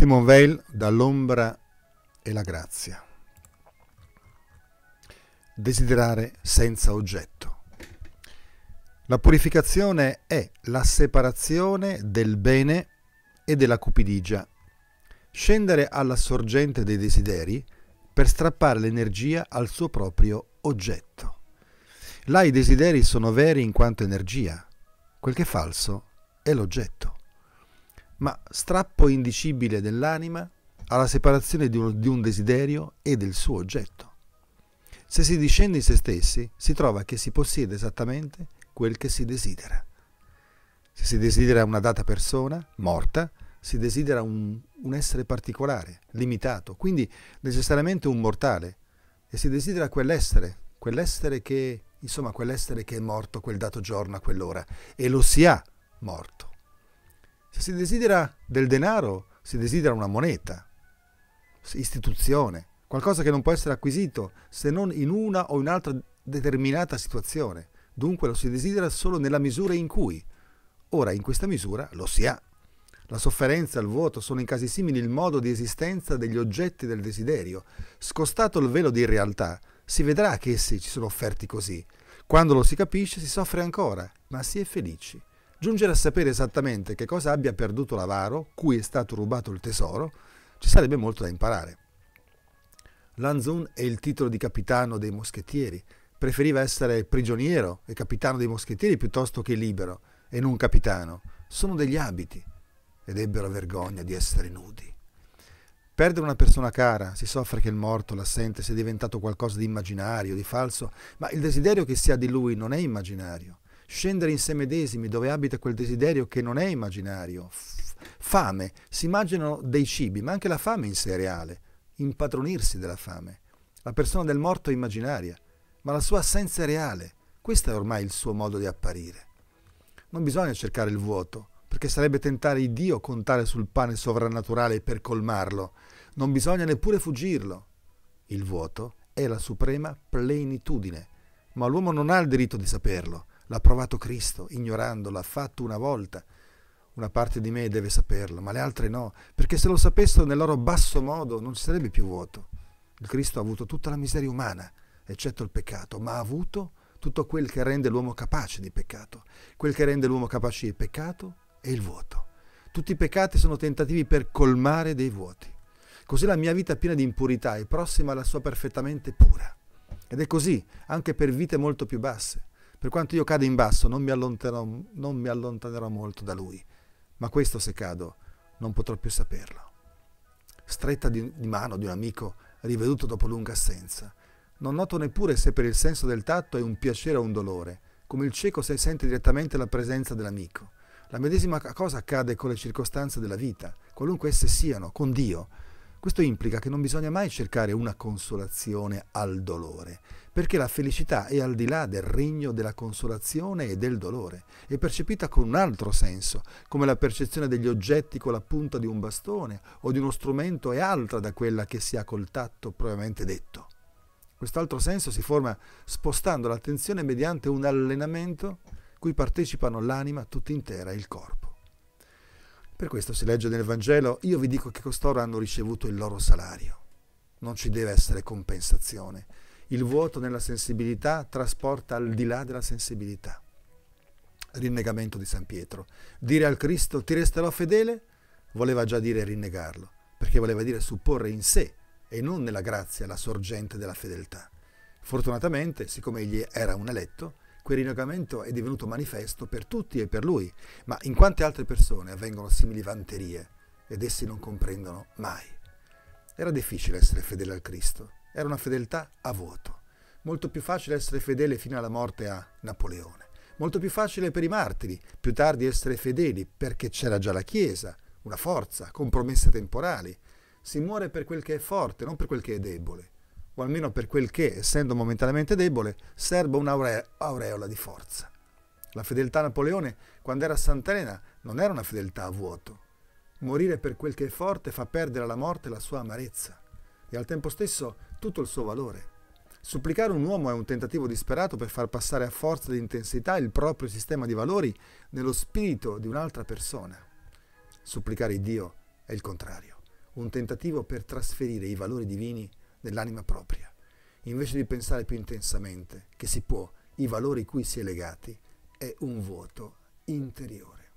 Simon Veil dall'ombra e la grazia. Desiderare senza oggetto. La purificazione è la separazione del bene e della cupidigia. Scendere alla sorgente dei desideri per strappare l'energia al suo proprio oggetto. Là i desideri sono veri in quanto energia, quel che è falso è l'oggetto ma strappo indicibile dell'anima alla separazione di un, di un desiderio e del suo oggetto. Se si discende in se stessi, si trova che si possiede esattamente quel che si desidera. Se si desidera una data persona, morta, si desidera un, un, essere particolare, limitato, quindi necessariamente un mortale, e si desidera quell'essere, quell'essere che, insomma, quell'essere che è morto quel dato giorno a quell'ora, e lo si ha morto. Se si desidera del denaro, si desidera una moneta, istituzione, qualcosa che non può essere acquisito se non in una o in un'altra determinata situazione. Dunque lo si desidera solo nella misura in cui. Ora, in questa misura lo si ha. La sofferenza, il vuoto sono in casi simili il modo di esistenza degli oggetti del desiderio. Scostato il velo di realtà, si vedrà che essi ci sono offerti così. Quando lo si capisce si soffre ancora, ma si è felici. Giungere a sapere esattamente che cosa abbia perduto l'avaro, cui è stato rubato il tesoro, ci sarebbe molto da imparare. Lanzun è il titolo di capitano dei moschettieri. Preferiva essere prigioniero e capitano dei moschettieri piuttosto che libero e non capitano. Sono degli abiti ed ebbero vergogna di essere nudi. Perdere una persona cara, si soffre che il morto, l'assente, sia diventato qualcosa di immaginario, di falso, ma il desiderio che si ha di lui non è immaginario scendere in sé medesimi dove abita quel desiderio che non è immaginario. F- fame, si immaginano dei cibi, ma anche la fame in sé è reale, impadronirsi della fame. La persona del morto è immaginaria, ma la sua assenza è reale. Questo è ormai il suo modo di apparire. Non bisogna cercare il vuoto, perché sarebbe tentare il Dio contare sul pane sovrannaturale per colmarlo. Non bisogna neppure fuggirlo. Il vuoto è la suprema plenitudine, ma l'uomo non ha il diritto di saperlo l'ha provato Cristo, ignorandolo, l'ha fatto una volta. Una parte di me deve saperlo, ma le altre no, perché se lo sapessero nel loro basso modo non ci sarebbe più vuoto. Il Cristo ha avuto tutta la miseria umana, eccetto il peccato, ma ha avuto tutto quel che rende l'uomo capace di peccato. Quel che rende l'uomo capace di peccato è il vuoto. Tutti i peccati sono tentativi per colmare dei vuoti. Così la mia vita piena di impurità è prossima alla sua perfettamente pura. Ed è così anche per vite molto più basse. Per quanto io cada in basso, non mi, non mi allontanerò molto da lui, ma questo se cado non potrò più saperlo. Stretta di, di mano di un amico riveduto dopo lunga assenza, non noto neppure se per il senso del tatto è un piacere o un dolore, come il cieco se sente direttamente la presenza dell'amico. La medesima cosa accade con le circostanze della vita, qualunque esse siano, con Dio. Questo implica che non bisogna mai cercare una consolazione al dolore, perché la felicità è al di là del regno della consolazione e del dolore, è percepita con un altro senso, come la percezione degli oggetti con la punta di un bastone o di uno strumento è altra da quella che si ha col tatto propriamente detto. Quest'altro senso si forma spostando l'attenzione mediante un allenamento cui partecipano l'anima tutta intera e il corpo. Per questo si legge nel Vangelo, io vi dico che costoro hanno ricevuto il loro salario. Non ci deve essere compensazione. Il vuoto nella sensibilità trasporta al di là della sensibilità. Rinnegamento di San Pietro. Dire al Cristo ti resterò fedele voleva già dire rinnegarlo, perché voleva dire supporre in sé e non nella grazia la sorgente della fedeltà. Fortunatamente, siccome egli era un eletto, quel rinnegamento è divenuto manifesto per tutti e per lui, ma in quante altre persone avvengono simili vanterie ed essi non comprendono mai. Era difficile essere fedele al Cristo, era una fedeltà a vuoto. Molto più facile essere fedele fino alla morte a Napoleone. Molto più facile per i martiri, più tardi essere fedeli perché c'era già la Chiesa, una forza, compromesse temporali. Si muore per quel che è forte, non per quel che è debole o almeno per quel che, essendo momentaneamente debole, serba un'aureola di forza. La fedeltà a Napoleone, quando era a Sant'Elena, non era una fedeltà a vuoto. Morire per quel che è forte fa perdere alla morte la sua amarezza e al tempo stesso tutto il suo valore. Supplicare un uomo è un tentativo disperato per far passare a forza di intensità il proprio sistema di valori nello spirito di un'altra persona. Supplicare Dio è il contrario, un tentativo per trasferire i valori divini dell'anima propria, invece di pensare più intensamente che si può, i valori cui si è legati, è un vuoto interiore.